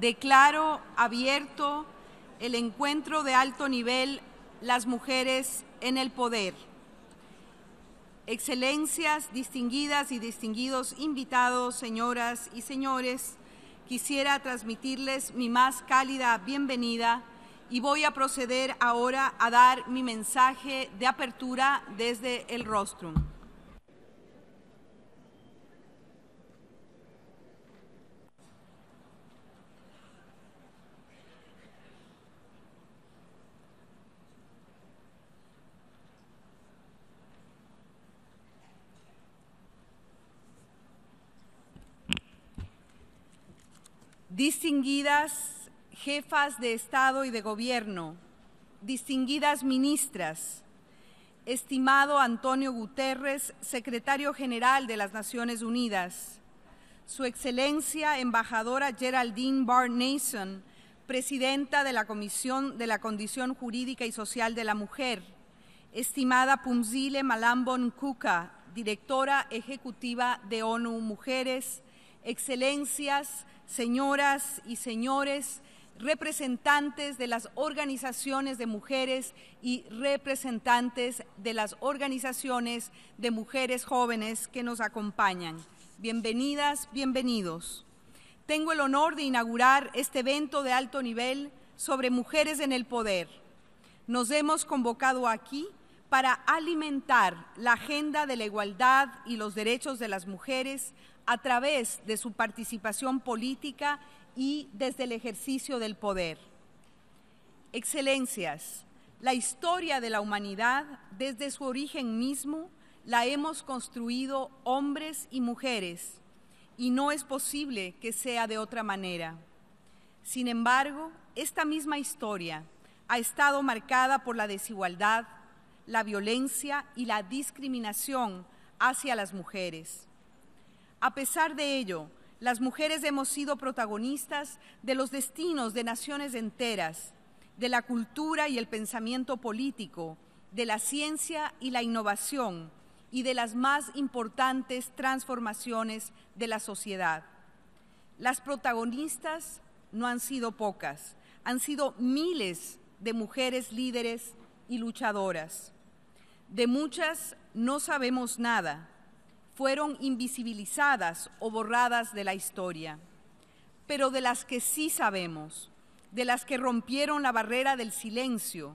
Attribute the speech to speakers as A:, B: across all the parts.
A: Declaro abierto el encuentro de alto nivel Las mujeres en el poder. Excelencias, distinguidas y distinguidos invitados, señoras y señores, quisiera transmitirles mi más cálida bienvenida y voy a proceder ahora a dar mi mensaje de apertura desde el rostrum. distinguidas jefas de Estado y de Gobierno, distinguidas ministras, estimado Antonio Guterres, secretario general de las Naciones Unidas, Su Excelencia Embajadora Geraldine Barr Nason, presidenta de la Comisión de la Condición Jurídica y Social de la Mujer, estimada Pumzile Malambon Kuka, directora ejecutiva de ONU Mujeres, excelencias, señoras y señores, representantes de las organizaciones de mujeres y representantes de las organizaciones de mujeres jóvenes que nos acompañan. Bienvenidas, bienvenidos. Tengo el honor de inaugurar este evento de alto nivel sobre mujeres en el poder. Nos hemos convocado aquí para alimentar la agenda de la igualdad y los derechos de las mujeres a través de su participación política y desde el ejercicio del poder. Excelencias, la historia de la humanidad desde su origen mismo la hemos construido hombres y mujeres y no es posible que sea de otra manera. Sin embargo, esta misma historia ha estado marcada por la desigualdad, la violencia y la discriminación hacia las mujeres. A pesar de ello, las mujeres hemos sido protagonistas de los destinos de naciones enteras, de la cultura y el pensamiento político, de la ciencia y la innovación y de las más importantes transformaciones de la sociedad. Las protagonistas no han sido pocas, han sido miles de mujeres líderes y luchadoras. De muchas no sabemos nada, fueron invisibilizadas o borradas de la historia, pero de las que sí sabemos, de las que rompieron la barrera del silencio,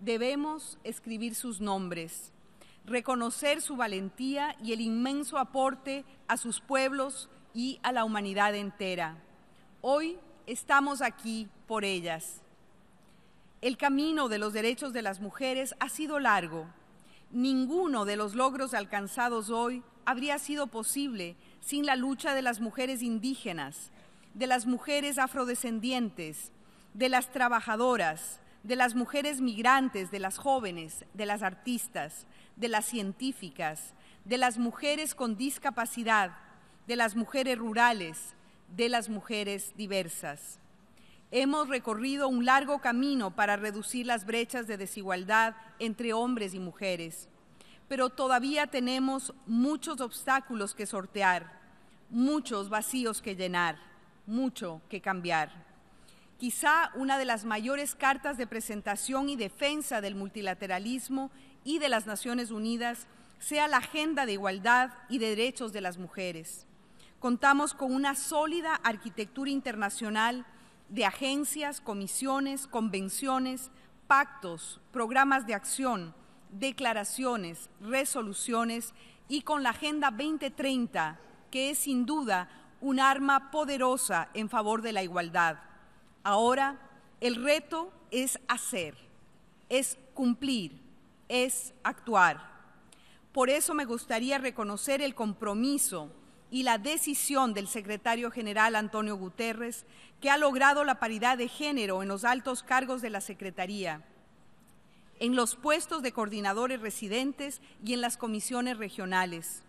A: debemos escribir sus nombres, reconocer su valentía y el inmenso aporte a sus pueblos y a la humanidad entera. Hoy estamos aquí por ellas. El camino de los derechos de las mujeres ha sido largo. Ninguno de los logros alcanzados hoy habría sido posible sin la lucha de las mujeres indígenas, de las mujeres afrodescendientes, de las trabajadoras, de las mujeres migrantes, de las jóvenes, de las artistas, de las científicas, de las mujeres con discapacidad, de las mujeres rurales, de las mujeres diversas. Hemos recorrido un largo camino para reducir las brechas de desigualdad entre hombres y mujeres, pero todavía tenemos muchos obstáculos que sortear, muchos vacíos que llenar, mucho que cambiar. Quizá una de las mayores cartas de presentación y defensa del multilateralismo y de las Naciones Unidas sea la Agenda de Igualdad y de Derechos de las Mujeres. Contamos con una sólida arquitectura internacional de agencias, comisiones, convenciones, pactos, programas de acción, declaraciones, resoluciones y con la Agenda 2030, que es sin duda un arma poderosa en favor de la igualdad. Ahora, el reto es hacer, es cumplir, es actuar. Por eso me gustaría reconocer el compromiso y la decisión del secretario general Antonio Guterres, que ha logrado la paridad de género en los altos cargos de la Secretaría, en los puestos de coordinadores residentes y en las comisiones regionales.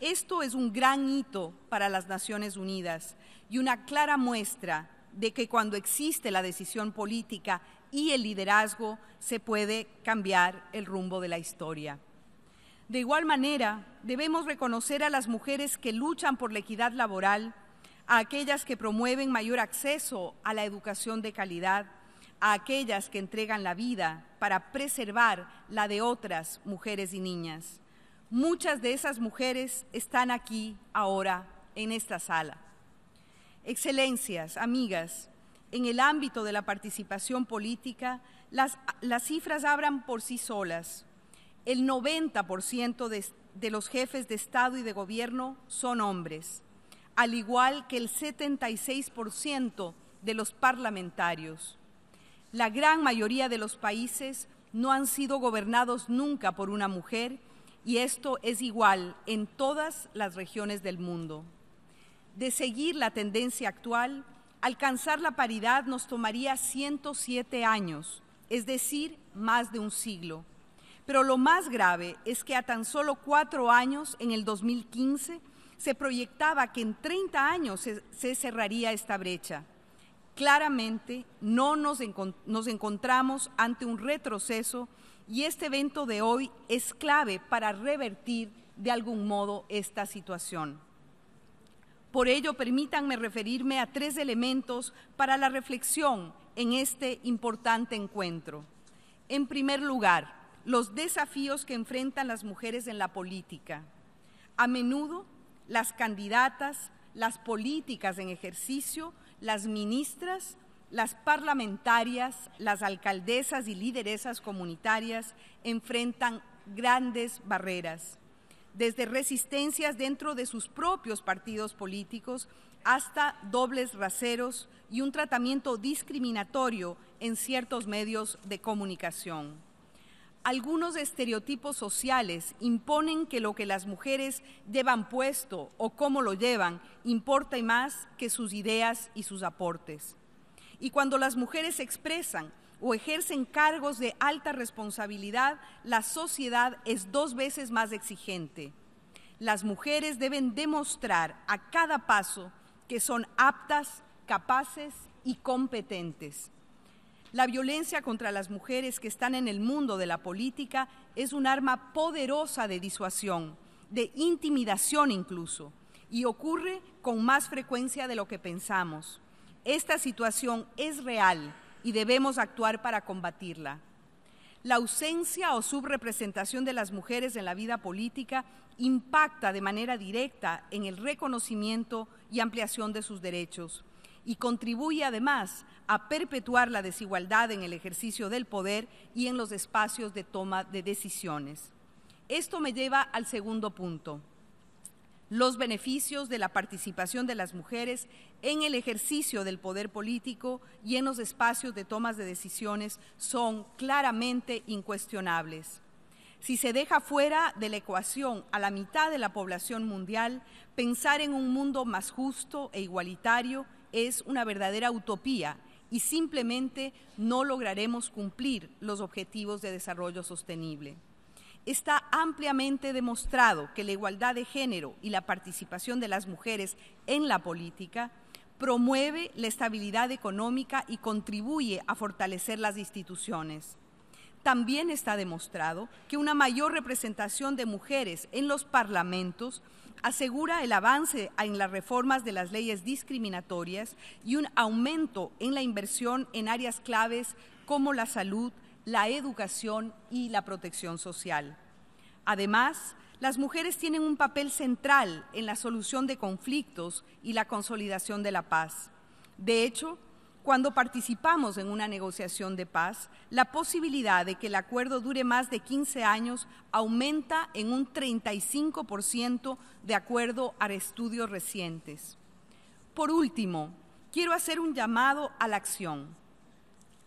A: Esto es un gran hito para las Naciones Unidas y una clara muestra de que cuando existe la decisión política y el liderazgo, se puede cambiar el rumbo de la historia. De igual manera, debemos reconocer a las mujeres que luchan por la equidad laboral, a aquellas que promueven mayor acceso a la educación de calidad, a aquellas que entregan la vida para preservar la de otras mujeres y niñas. Muchas de esas mujeres están aquí ahora, en esta sala. Excelencias, amigas, en el ámbito de la participación política, las, cifras abran por sí solas el 90% de, los jefes de Estado y de Gobierno son hombres, al igual que el 76% de los parlamentarios. La gran mayoría de los países no han sido gobernados nunca por una mujer y esto es igual en todas las regiones del mundo. De seguir la tendencia actual, alcanzar la paridad nos tomaría 107 años, es decir, más de un siglo. Pero lo más grave es que a tan solo cuatro años, en el 2015, se proyectaba que en 30 años se, cerraría esta brecha. Claramente no nos encontramos ante un retroceso y este evento de hoy es clave para revertir de algún modo esta situación. Por ello, permítanme referirme a tres elementos para la reflexión en este importante encuentro. En primer lugar, los desafíos que enfrentan las mujeres en la política. A menudo, las candidatas, las políticas en ejercicio, las ministras, las parlamentarias, las alcaldesas y lideresas comunitarias enfrentan grandes barreras, desde resistencias dentro de sus propios partidos políticos hasta dobles raseros y un tratamiento discriminatorio en ciertos medios de comunicación. Algunos estereotipos sociales imponen que lo que las mujeres llevan puesto o cómo lo llevan importa más que sus ideas y sus aportes. Y cuando las mujeres expresan o ejercen cargos de alta responsabilidad, la sociedad es dos veces más exigente. Las mujeres deben demostrar a cada paso que son aptas, capaces y competentes. La violencia contra las mujeres que están en el mundo de la política es un arma poderosa de disuasión, de intimidación incluso, y ocurre con más frecuencia de lo que pensamos. Esta situación es real y debemos actuar para combatirla. La ausencia o subrepresentación de las mujeres en la vida política impacta de manera directa en el reconocimiento y ampliación de sus derechos y contribuye además a perpetuar la desigualdad en el ejercicio del poder y en los espacios de toma de decisiones. Esto me lleva al segundo punto, los beneficios de la participación de las mujeres en el ejercicio del poder político y en los espacios de tomas de decisiones son claramente incuestionables. Si se deja fuera de la ecuación a la mitad de la población mundial, pensar en un mundo más justo e igualitario es una verdadera utopía y simplemente no lograremos cumplir los objetivos de desarrollo sostenible. Está ampliamente demostrado que la igualdad de género y la participación de las mujeres en la política promueve la estabilidad económica y contribuye a fortalecer las instituciones. También está demostrado que una mayor representación de mujeres en los parlamentos asegura el avance en las reformas de las leyes discriminatorias y un aumento en la inversión en áreas claves como la salud, la educación y la protección social. Además, las mujeres tienen un papel central en la solución de conflictos y la consolidación de la paz. De hecho, cuando participamos en una negociación de paz, la posibilidad de que el acuerdo dure más de 15 años aumenta en un 35% de acuerdo a estudios recientes. Por último, quiero hacer un llamado a la acción.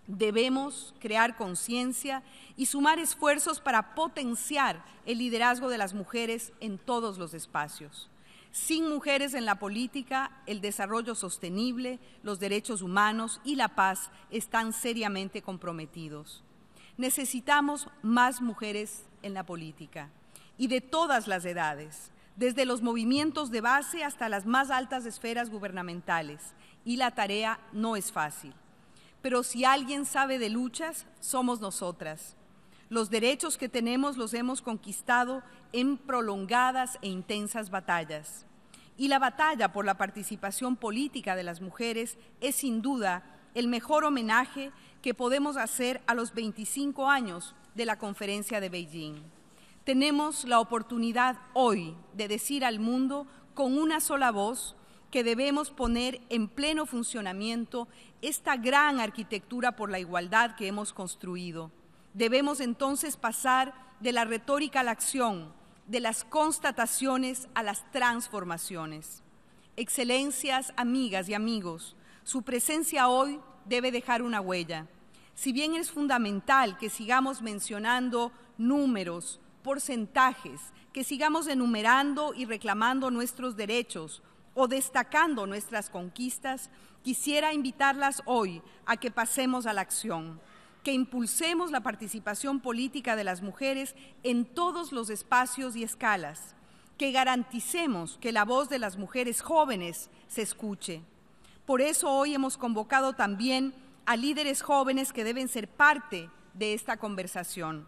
A: Debemos crear conciencia y sumar esfuerzos para potenciar el liderazgo de las mujeres en todos los espacios. Sin mujeres en la política, el desarrollo sostenible, los derechos humanos y la paz están seriamente comprometidos. Necesitamos más mujeres en la política y de todas las edades, desde los movimientos de base hasta las más altas esferas gubernamentales. Y la tarea no es fácil. Pero si alguien sabe de luchas, somos nosotras los derechos que tenemos los hemos conquistado en prolongadas e intensas batallas. Y la batalla por la participación política de las mujeres es sin duda el mejor homenaje que podemos hacer a los 25 años de la conferencia de Beijing. Tenemos la oportunidad hoy de decir al mundo con una sola voz que debemos poner en pleno funcionamiento esta gran arquitectura por la igualdad que hemos construido Debemos entonces pasar de la retórica a la acción, de las constataciones a las transformaciones. Excelencias, amigas y amigos, su presencia hoy debe dejar una huella. Si bien es fundamental que sigamos mencionando números, porcentajes, que sigamos enumerando y reclamando nuestros derechos o destacando nuestras conquistas, quisiera invitarlas hoy a que pasemos a la acción que impulsemos la participación política de las mujeres en todos los espacios y escalas, que garanticemos que la voz de las mujeres jóvenes se escuche. Por eso hoy hemos convocado también a líderes jóvenes que deben ser parte de esta conversación.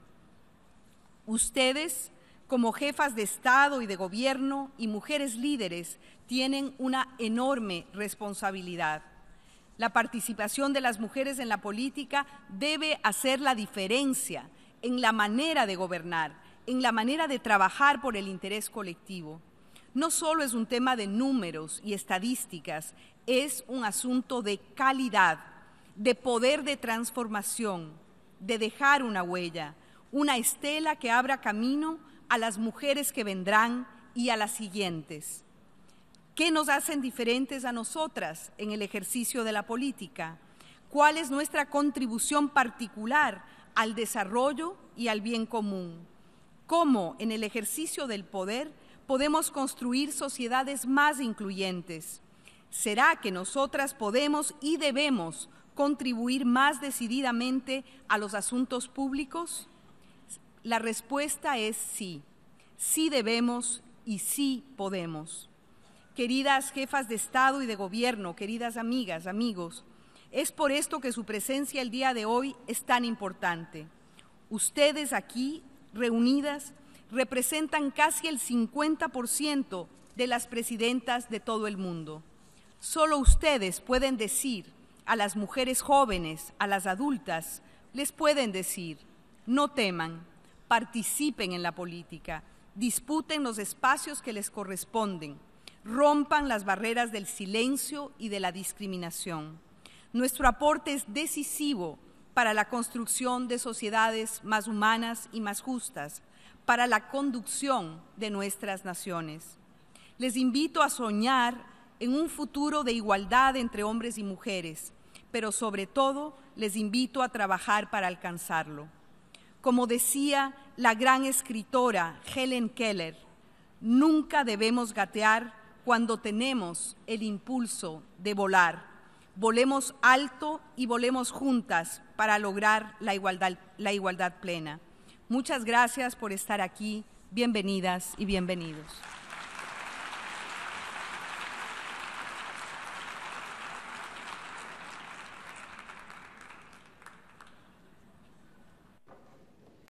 A: Ustedes, como jefas de Estado y de Gobierno y mujeres líderes, tienen una enorme responsabilidad la participación de las mujeres en la política debe hacer la diferencia en la manera de gobernar, en la manera de trabajar por el interés colectivo. No solo es un tema de números y estadísticas, es un asunto de calidad, de poder de transformación, de dejar una huella, una estela que abra camino a las mujeres que vendrán y a las siguientes. ¿Qué nos hacen diferentes a nosotras en el ejercicio de la política? ¿Cuál es nuestra contribución particular al desarrollo y al bien común? ¿Cómo en el ejercicio del poder podemos construir sociedades más incluyentes? ¿Será que nosotras podemos y debemos contribuir más decididamente a los asuntos públicos? La respuesta es sí. Sí debemos y sí podemos queridas jefas de Estado y de Gobierno, queridas amigas, amigos. Es por esto que su presencia el día de hoy es tan importante. Ustedes aquí, reunidas, representan casi el 50% de las presidentas de todo el mundo. Solo ustedes pueden decir a las mujeres jóvenes, a las adultas, les pueden decir, no teman, participen en la política, disputen los espacios que les corresponden, rompan las barreras del silencio y de la discriminación. Nuestro aporte es decisivo para la construcción de sociedades más humanas y más justas, para la conducción de nuestras naciones. Les invito a soñar en un futuro de igualdad entre hombres y mujeres, pero sobre todo les invito a trabajar para alcanzarlo. Como decía la gran escritora Helen Keller, nunca debemos gatear cuando tenemos el impulso de volar. Volemos alto y volemos juntas para lograr la igualdad, la igualdad plena. Muchas gracias por estar aquí. Bienvenidas y bienvenidos.